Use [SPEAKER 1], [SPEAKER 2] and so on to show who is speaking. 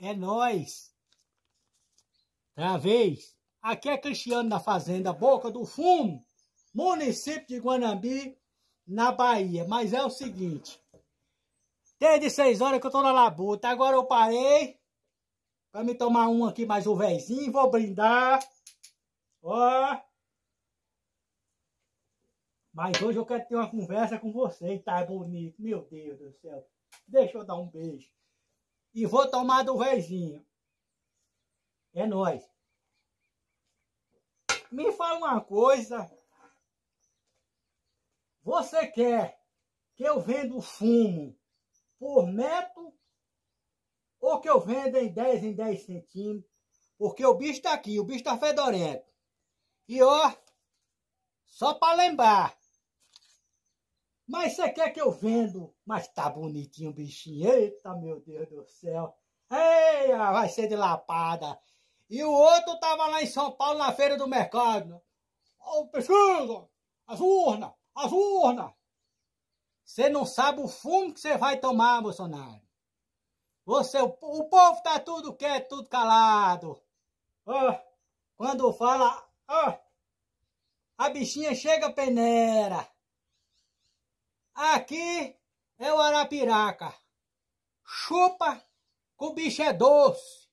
[SPEAKER 1] é nós. Travês. Aqui é Cristiano da Fazenda Boca do Fumo, município de Guanambi, na Bahia. Mas é o seguinte, desde 6 horas que eu tô na labuta, agora eu parei para me tomar um aqui mais um vezinho, vou brindar. Ó. Mas hoje eu quero ter uma conversa com vocês, tá bonito? Meu Deus do céu. Deixa eu dar um beijo e vou tomar do velhinho. É nós. Me fala uma coisa. Você quer que eu venda fumo por metro ou que eu venda em 10 em 10 centímetros? Porque o bicho tá aqui, o bicho tá fedorento. E ó, só para lembrar, mas você quer que eu vendo? Mas tá bonitinho o bichinho. Eita, meu Deus do céu. Ei, vai ser de lapada. E o outro tava lá em São Paulo, na feira do mercado. Ó, o pesquisa, as urnas, as urnas. Você não sabe o fumo que você vai tomar, Bolsonaro. Você, o, o povo tá tudo quieto, tudo calado. Ó, quando fala, ó, a bichinha chega peneira aqui é o Arapiraca. Chupa que o bicho é doce.